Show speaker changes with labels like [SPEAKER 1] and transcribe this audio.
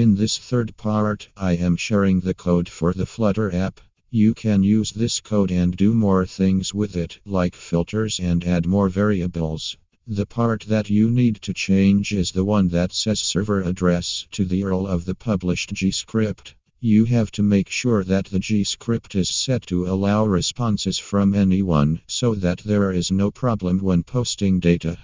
[SPEAKER 1] In this third part, I am sharing the code for the Flutter app. You can use this code and do more things with it, like filters and add more variables. The part that you need to change is the one that says server address to the URL of the published G script. You have to make sure that the G script is set to allow responses from anyone so that there is no problem when posting
[SPEAKER 2] data.